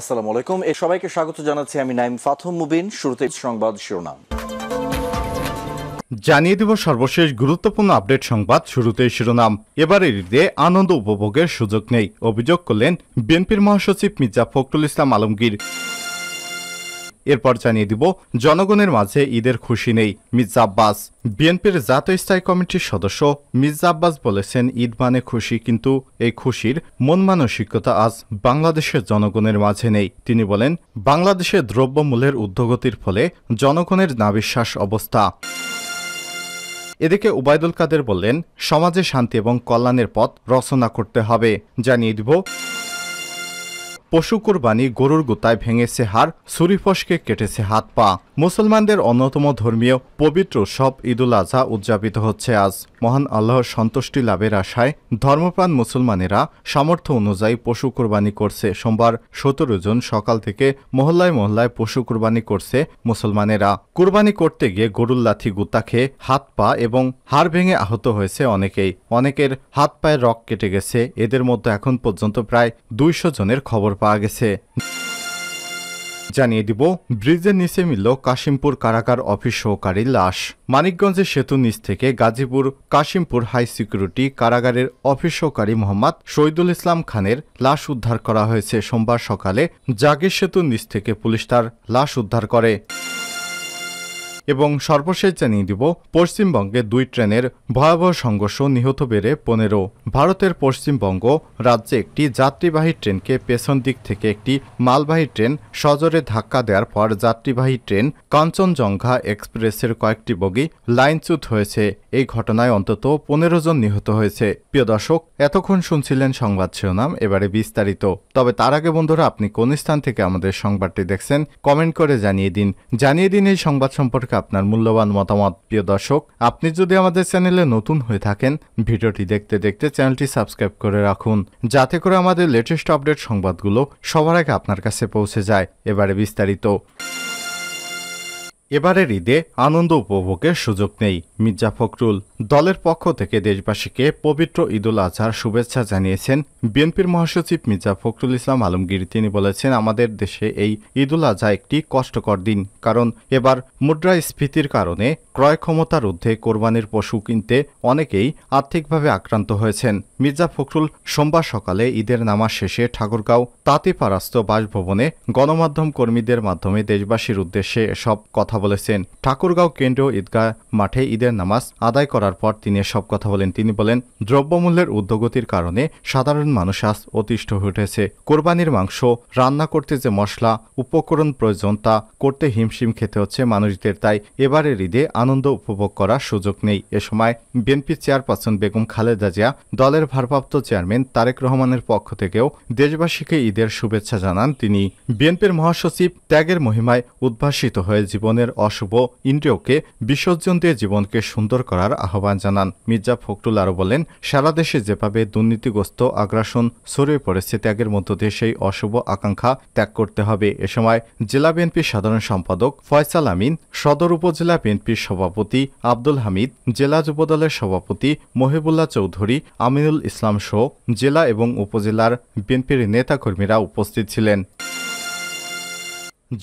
আসসালামু আলাইকুম এ সবাইকে স্বাগত জানাচ্ছি আমি নাইম ফাথম মুবিন শুরুতে সংবাদ শিরোনাম জানিয়ে দিব সর্বশেষ গুরুত্বপূর্ণ আপডেট সংবাদ শুরুতে শিরোনাম এবারের ঈদে আনন্দ উপভোগের সুযোগ নেই অভিযোগ করলেন বিএনপির মহাসচিব মির্জা ফখরুল ইসলাম আলমগীর এরপর জানিয়ে দিব জনগণের মাঝে ঈদের খুশি নেই মির্জা আব্বাস বিএনপির জাতীয় স্থায়ী কমিটির সদস্য মির্জা আব্বাস বলেছেন ঈদ মানে খুশি কিন্তু এই খুশির মন মানসিকতা আজ বাংলাদেশের জনগণের মাঝে নেই তিনি বলেন বাংলাদেশে দ্রব্যমূল্যের উদ্যোগতির ফলে জনগণের নাবিশ্বাস অবস্থা এদিকে উবায়দুল কাদের বললেন সমাজে শান্তি এবং কল্যাণের পথ রচনা করতে হবে জানিয়ে দিব পশু কোরবানি গরুর গোতায় ভেঙেছে হাড় সুরিফসকে কেটেছে হাত পা মুসলমানদের অন্যতম ধর্মীয় পবিত্র সব ঈদুল আজহা উদযাপিত হচ্ছে আজ মহান আল্লাহর সন্তুষ্টি লাভের আশায় ধর্মপ্রাণ মুসলমানেরা সামর্থ্য অনুযায়ী পশু কোরবানি করছে সোমবার সতেরো জন সকাল থেকে মহল্লায় মহল্লায় পশু কোরবানি করছে মুসলমানেরা কোরবানি করতে গিয়ে গরুর লাথি গুতা খেয়ে হাত পা এবং হাড় ভেঙে আহত হয়েছে অনেকেই অনেকের হাত পায়ে রক কেটে গেছে এদের মধ্যে এখন পর্যন্ত প্রায় দুইশো জনের খবর পাওয়া গেছে জানিয়ে দিব ব্রিজের নিচে মিলল কাশিমপুর কারাগার অফিস সহকারী লাশ মানিকগঞ্জের সেতু নিচ থেকে গাজীপুর কাশিমপুর হাই সিকিউরিটি কারাগারের অফিস সহকারী মোহাম্মদ শহীদুল ইসলাম খানের লাশ উদ্ধার করা হয়েছে সোমবার সকালে জাগের সেতু নিচ থেকে পুলিশ তার লাশ উদ্ধার করে এবং সর্বশেষ জানিয়ে দিব পশ্চিমবঙ্গে দুই ট্রেনের ভয়াবহ সংঘর্ষ নিহত বেড়ে পনেরো ভারতের পশ্চিমবঙ্গ রাজ্যে একটি যাত্রীবাহী ট্রেনকে পেছন দিক থেকে একটি মালবাহী ট্রেন সজোরে ধাক্কা দেওয়ার পর যাত্রীবাহী ট্রেন কাঞ্চনজঙ্ঘা এক্সপ্রেসের কয়েকটি বগি লাইনচ্যুত হয়েছে এই ঘটনায় অন্তত পনেরো জন নিহত হয়েছে প্রিয় দর্শক এতক্ষণ শুনছিলেন সংবাদ শিরোনাম এবারে বিস্তারিত তবে তার আগে বন্ধুরা আপনি কোন স্থান থেকে আমাদের সংবাদটি দেখছেন কমেন্ট করে জানিয়ে দিন জানিয়ে দিন এই সংবাদ সম্পর্কে আপনার মূল্যবান মতামত প্রিয় দর্শক আপনি যদি আমাদের চ্যানেলে নতুন হয়ে থাকেন ভিডিওটি দেখতে দেখতে চ্যানেলটি সাবস্ক্রাইব করে রাখুন যাতে করে আমাদের লেটেস্ট আপডেট সংবাদগুলো সবার আগে আপনার কাছে পৌঁছে যায় এবারে বিস্তারিত এবারের ঈদে আনন্দ উপভোগের সুযোগ নেই মির্জা ফখরুল দলের পক্ষ থেকে দেশবাসীকে পবিত্র ঈদুল আজহার শুভেচ্ছা জানিয়েছেন বিএনপির মহাসচিব মির্জা ফখরুল ইসলাম আলমগীর তিনি বলেছেন আমাদের দেশে এই ঈদুল আজহা একটি কষ্টকর দিন কারণ এবার মুদ্রাস্ফীতির কারণে ক্রয় ক্ষমতার ঊর্ধ্বে কোরবানির পশু কিনতে অনেকেই আর্থিকভাবে আক্রান্ত হয়েছেন মির্জা ফখরুল সোমবার সকালে ঈদের নামাজ শেষে ঠাকুরগাঁও তাঁতিপাড়াস্ত বাসভবনে গণমাধ্যম কর্মীদের মাধ্যমে দেশবাসীর উদ্দেশ্যে এসব কথা কথা বলেছেন ঠাকুরগাঁও কেন্দ্রীয় ঈদগাহ মাঠে ঈদের নামাজ আদায় করার পর তিনি সব কথা বলেন তিনি বলেন দ্রব্যমূল্যের উদ্যোগতির কারণে সাধারণ মানুষ আজ অতিষ্ঠ হয়ে উঠেছে কোরবানির মাংস রান্না করতে যে মশলা উপকরণ প্রয়োজন তা করতে হিমশিম খেতে হচ্ছে মানুষদের তাই এবারের ঈদে আনন্দ উপভোগ করার সুযোগ নেই এ সময় বিএনপি চেয়ারপারসন বেগম খালেদা জিয়া দলের ভারপ্রাপ্ত চেয়ারম্যান তারেক রহমানের পক্ষ থেকেও দেশবাসীকে ঈদের শুভেচ্ছা জানান তিনি বিএনপির মহাসচিব ত্যাগের মহিমায় উদ্ভাসিত হয়ে জীবনের জীবনের অশুভ ইন্দ্রিয়কে বিসর্জন দিয়ে জীবনকে সুন্দর করার আহ্বান জানান মির্জা ফখরুল আরও বলেন সারা দেশে যেভাবে দুর্নীতিগ্রস্ত আগ্রাসন ছড়িয়ে পড়েছে ত্যাগের মধ্য দিয়ে সেই অশুভ আকাঙ্ক্ষা ত্যাগ করতে হবে এ সময় জেলা বিএনপির সাধারণ সম্পাদক ফয়সাল আমিন সদর উপজেলা বিএনপির সভাপতি আব্দুল হামিদ জেলা যুবদলের সভাপতি মহিবুল্লাহ চৌধুরী আমিনুল ইসলাম শো জেলা এবং উপজেলার বিএনপির নেতাকর্মীরা উপস্থিত ছিলেন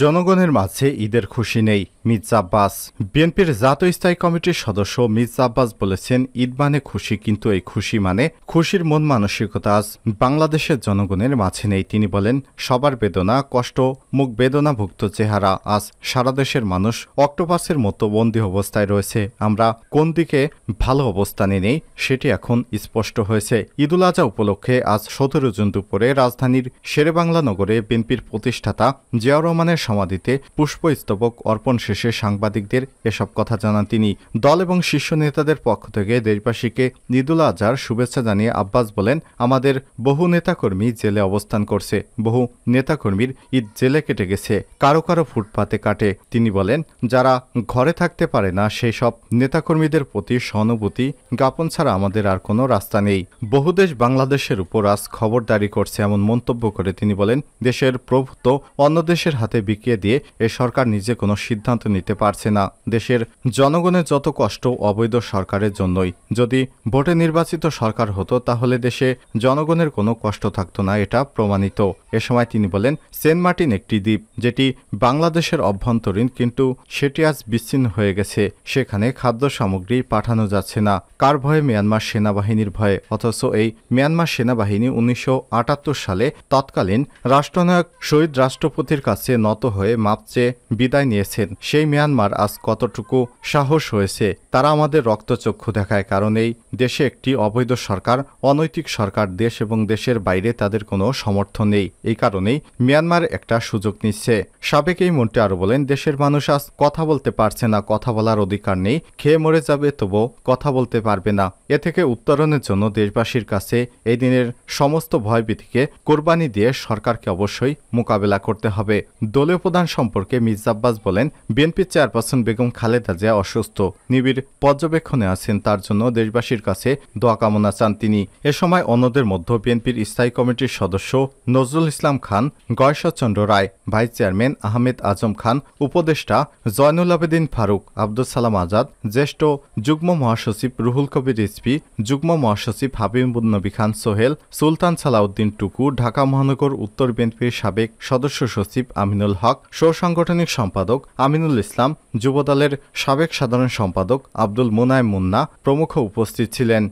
জনগণের মাঝে ঈদের খুশি নেই মির্জা আব্বাস বিএনপির জাতীয় স্থায়ী কমিটির সদস্য মির্জা আব্বাস বলেছেন ঈদ মানে খুশি কিন্তু এই খুশি মানে খুশির মন মানসিকতা আজ বাংলাদেশের জনগণের মাঝে নেই তিনি বলেন সবার বেদনা কষ্ট মুখ বেদনাভুক্ত চেহারা আজ সারা দেশের মানুষ অক্টোপাসের মতো বন্দী অবস্থায় রয়েছে আমরা কোন দিকে ভালো অবস্থানে নেই সেটি এখন স্পষ্ট হয়েছে ঈদুল আজহা উপলক্ষে আজ সতেরো জুন দুপুরে রাজধানীর শেরেবাংলা নগরে বিএনপির প্রতিষ্ঠাতা জিয়াউর রহমানের সমাধিতে পুষ্পস্তবক অর্পণ শেষে সাংবাদিকদের এসব কথা জানান তিনি দল এবং শীর্ষ নেতাদের পক্ষ থেকে দেশবাসীকে ঈদুল আজহার শুভেচ্ছা জানিয়ে আব্বাস বলেন আমাদের বহু নেতাকর্মী জেলে অবস্থান করছে বহু নেতাকর্মীর ঈদ জেলে কেটে গেছে কারো কারো ফুটপাতে কাটে তিনি বলেন যারা ঘরে থাকতে পারে না সেই সব নেতাকর্মীদের প্রতি সহানুভূতি জ্ঞাপন ছাড়া আমাদের আর কোনো রাস্তা নেই বহুদেশ বাংলাদেশের উপর আজ খবরদারি করছে এমন মন্তব্য করে তিনি বলেন দেশের প্রভুত্ব অন্য দেশের হাতে বিকিয়ে দিয়ে এ সরকার নিজে কোনো সিদ্ধান্ত সিদ্ধান্ত নিতে পারছে না দেশের জনগণের যত কষ্ট অবৈধ সরকারের জন্যই যদি ভোটে নির্বাচিত সরকার হতো তাহলে দেশে জনগণের কোনো কষ্ট থাকতো না এটা প্রমাণিত এ সময় তিনি বলেন সেন্ট মার্টিন একটি দ্বীপ যেটি বাংলাদেশের অভ্যন্তরীণ কিন্তু সেটি আজ বিচ্ছিন্ন হয়ে গেছে সেখানে খাদ্য সামগ্রী পাঠানো যাচ্ছে না কার ভয়ে মিয়ানমার সেনাবাহিনীর ভয়ে অথচ এই মিয়ানমার সেনাবাহিনী উনিশশো সালে তৎকালীন রাষ্ট্রনায়ক শহীদ রাষ্ট্রপতির কাছে নত হয়ে মাপ চেয়ে বিদায় নিয়েছেন সেই মিয়ানমার আজ কতটুকু সাহস হয়েছে তারা আমাদের রক্তচক্ষু দেখায় কারণ এই দেশে একটি অবৈধ সরকার অনৈতিক সরকার দেশ এবং দেশের বাইরে তাদের কোনো সমর্থন নেই এই কারণেই মিয়ানমার একটা সুযোগ নিচ্ছে সাবেক এই মন্ত্রী আরও বলেন দেশের মানুষ আজ কথা বলতে পারছে না কথা বলার অধিকার নেই খেয়ে মরে যাবে তবু কথা বলতে পারবে না এ থেকে উত্তরণের জন্য দেশবাসীর কাছে এই দিনের সমস্ত ভয়ভীতিকে কোরবানি দিয়ে সরকারকে অবশ্যই মোকাবেলা করতে হবে দলীয় প্রধান সম্পর্কে মির্জাব্বাস বলেন বিএনপি চেয়ারপারসন বেগম খালেদা জিয়া অসুস্থ নিবিড় পর্যবেক্ষণে আছেন তার জন্য দেশবাসীর কাছে দোয়া কামনা চান তিনি এ সময় অন্যদের মধ্যে বিএনপির স্থায়ী কমিটির সদস্য নজরুল ইসলাম খান গয়েশ্বরচন্দ্র রায় ভাইস চেয়ারম্যান আহমেদ আজম খান উপদেষ্টা জয়নুল আবেদিন ফারুক আব্দুল সালাম আজাদ জ্যেষ্ঠ যুগ্ম মহাসচিব রুহুল কবির রিসপি যুগ্ম মহাসচিব নবী খান সোহেল সুলতান সালাউদ্দিন টুকু ঢাকা মহানগর উত্তর বিএনপির সাবেক সদস্য সচিব আমিনুল হক সৌসাংগঠনিক সম্পাদক আমিনুল নজরুল ইসলাম যুবদলের সাবেক সাধারণ সম্পাদক আব্দুল মোনায় মুন্না প্রমুখ উপস্থিত ছিলেন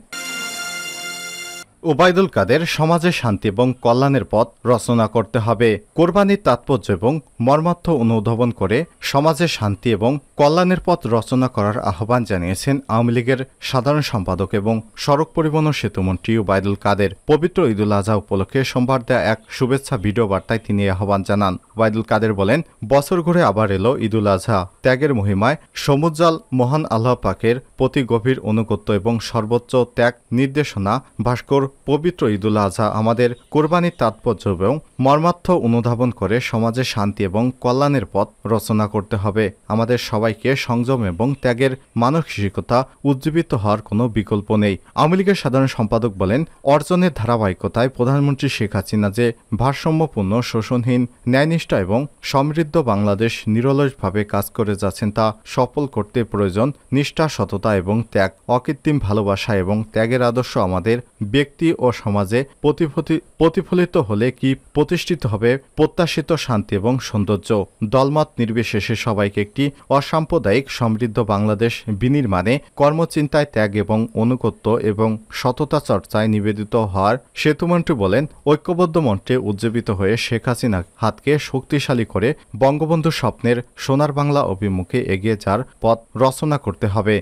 ওবায়দুল কাদের সমাজে শান্তি এবং কল্যাণের পথ রচনা করতে হবে কোরবানির তাৎপর্য এবং মর্মার্থ অনুধাবন করে সমাজে শান্তি এবং কল্যাণের পথ রচনা করার আহ্বান জানিয়েছেন আওয়ামী লীগের সাধারণ সম্পাদক এবং সড়ক পরিবহন ও সেতুমন্ত্রী ওবায়দুল কাদের পবিত্র ঈদুল আজহা উপলক্ষে সোমবার দেয়া এক শুভেচ্ছা ভিডিও বার্তায় তিনি আহ্বান জানান ওবায়দুল কাদের বলেন বছর ঘুরে আবার এলো ঈদুল আজহা ত্যাগের মহিমায় সমুজ্জাল মহান আল্লাহ পাকের প্রতি গভীর অনুগত্য এবং সর্বোচ্চ ত্যাগ নির্দেশনা ভাস্কর পবিত্র ঈদুল আজহা আমাদের কোরবানির তাৎপর্য এবং মর্মার্থ অনুধাবন করে সমাজে শান্তি এবং কল্যাণের পথ রচনা করতে হবে আমাদের সবাইকে সংযম এবং ত্যাগের মানসিকতা উজ্জীবিত হওয়ার কোনো বিকল্প নেই আওয়ামী লীগের সাধারণ সম্পাদক বলেন অর্জনের ধারাবাহিকতায় প্রধানমন্ত্রী শেখ হাসিনা যে ভারসাম্যপূর্ণ শোষণহীন ন্যায়নিষ্ঠা এবং সমৃদ্ধ বাংলাদেশ নিরলসভাবে কাজ করে যাচ্ছেন তা সফল করতে প্রয়োজন নিষ্ঠা সততা এবং ত্যাগ অকৃত্রিম ভালোবাসা এবং ত্যাগের আদর্শ আমাদের ব্যক্তি ব্যক্তি ও সমাজে প্রতিফলিত হলে কি প্রতিষ্ঠিত হবে প্রত্যাশিত শান্তি এবং সৌন্দর্য দলমত নির্বিশেষে সবাইকে একটি অসাম্প্রদায়িক সমৃদ্ধ বাংলাদেশ বিনির্মাণে কর্মচিন্তায় ত্যাগ এবং অনুগত্য এবং সততা চর্চায় নিবেদিত হওয়ার সেতুমন্ত্রী বলেন ঐক্যবদ্ধ মন্ত্রে উজ্জীবিত হয়ে শেখ হাসিনা হাতকে শক্তিশালী করে বঙ্গবন্ধু স্বপ্নের সোনার বাংলা অভিমুখে এগিয়ে যাওয়ার পথ রচনা করতে হবে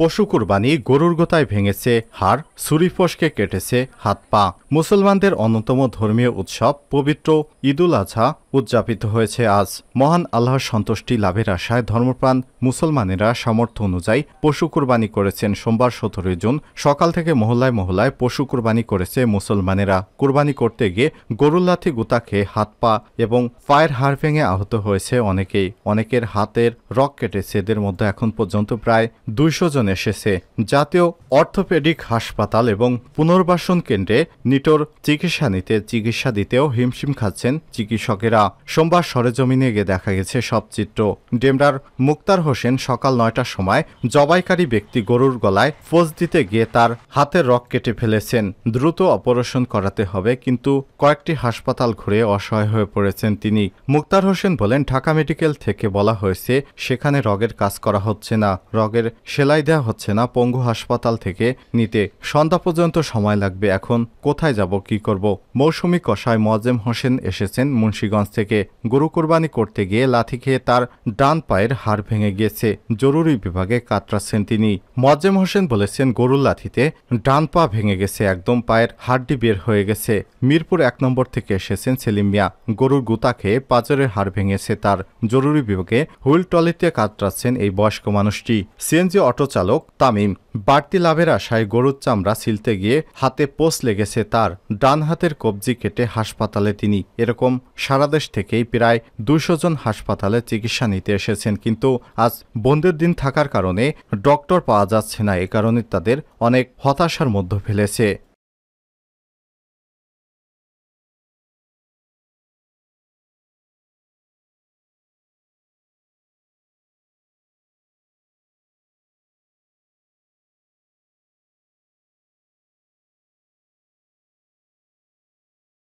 পশু কুরবানি গরুর গোতায় ভেঙেছে হাড় সুরিফসকে কেটেছে হাত পা মুসলমানদের অন্যতম ধর্মীয় উৎসব পবিত্র ঈদুল আজহা উদযাপিত হয়েছে আজ মহান আল্লাহর সন্তুষ্টি লাভের আশায় ধর্মপ্রাণ মুসলমানেরা সামর্থ্য অনুযায়ী পশু কুরবানি করেছেন সোমবার সতেরোই জুন সকাল থেকে মহল্লায় মহল্লায় পশু কুরবানি করেছে মুসলমানেরা কুরবানি করতে গিয়ে গরুল্লাথি গুতা খেয়ে হাত পা এবং ফায়ার হাড় ভেঙে আহত হয়েছে অনেকেই অনেকের হাতের রক কেটেছে এদের মধ্যে এখন পর্যন্ত প্রায় দুইশো জন এসেছে জাতীয় অর্থোপেডিক হাসপাতাল এবং পুনর্বাসন কেন্দ্রে নিটোর চিকিৎসা নিতে চিকিৎসা দিতেও হিমশিম খাচ্ছেন চিকিৎসকেরা ঘটনা সোমবার সরেজমিনে গিয়ে দেখা গেছে সব চিত্র ডেমরার মুক্তার হোসেন সকাল নয়টার সময় জবাইকারী ব্যক্তি গরুর গলায় ফোজ দিতে গিয়ে তার হাতের রক কেটে ফেলেছেন দ্রুত অপারেশন করাতে হবে কিন্তু কয়েকটি হাসপাতাল ঘুরে অসহায় হয়ে পড়েছেন তিনি মুক্তার হোসেন বলেন ঢাকা মেডিকেল থেকে বলা হয়েছে সেখানে রগের কাজ করা হচ্ছে না রগের সেলাই দেওয়া হচ্ছে না পঙ্গু হাসপাতাল থেকে নিতে সন্ধ্যা পর্যন্ত সময় লাগবে এখন কোথায় যাব কি করব মৌসুমি কষায় মজেম হোসেন এসেছেন মুন্সীগঞ্জ থেকে গরু কোরবানি করতে গিয়ে লাথি খেয়ে তার ডান পায়ের হাড় ভেঙে গিয়েছে জরুরি বিভাগে কাতরাচ্ছেন তিনি মোয়াজ্জেম হোসেন বলেছেন গরুর লাথিতে ডান পা ভেঙে গেছে একদম পায়ের হাড়টি বের হয়ে গেছে মিরপুর এক নম্বর থেকে এসেছেন সেলিম মিয়া গরুর গুতা খেয়ে পাঁচরের হাড় ভেঙেছে তার জরুরি বিভাগে হুইল টলিতে কাতরাচ্ছেন এই বয়স্ক মানুষটি সিএনজি অটো চালক তামিম বাড়তি লাভের আশায় গরুর চামড়া সিলতে গিয়ে হাতে পোষ লেগেছে তার ডান হাতের কবজি কেটে হাসপাতালে তিনি এরকম সারা দেশ থেকেই প্রায় দুশো জন হাসপাতালে চিকিৎসা নিতে এসেছেন কিন্তু আজ বন্ধের দিন থাকার কারণে ডক্টর পাওয়া যাচ্ছে না এ কারণে তাদের অনেক হতাশার মধ্যে ফেলেছে